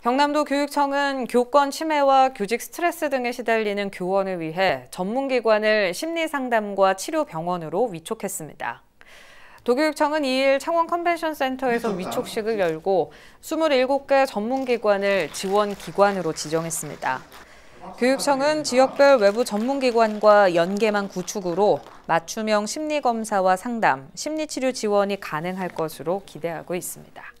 경남도 교육청은 교권 침해와 교직 스트레스 등에 시달리는 교원을 위해 전문기관을 심리상담과 치료병원으로 위촉했습니다. 도교육청은 2일 창원 컨벤션 센터에서 그러니까. 위촉식을 열고 27개 전문기관을 지원기관으로 지정했습니다. 교육청은 지역별 외부 전문기관과 연계망 구축으로 맞춤형 심리검사와 상담, 심리치료 지원이 가능할 것으로 기대하고 있습니다.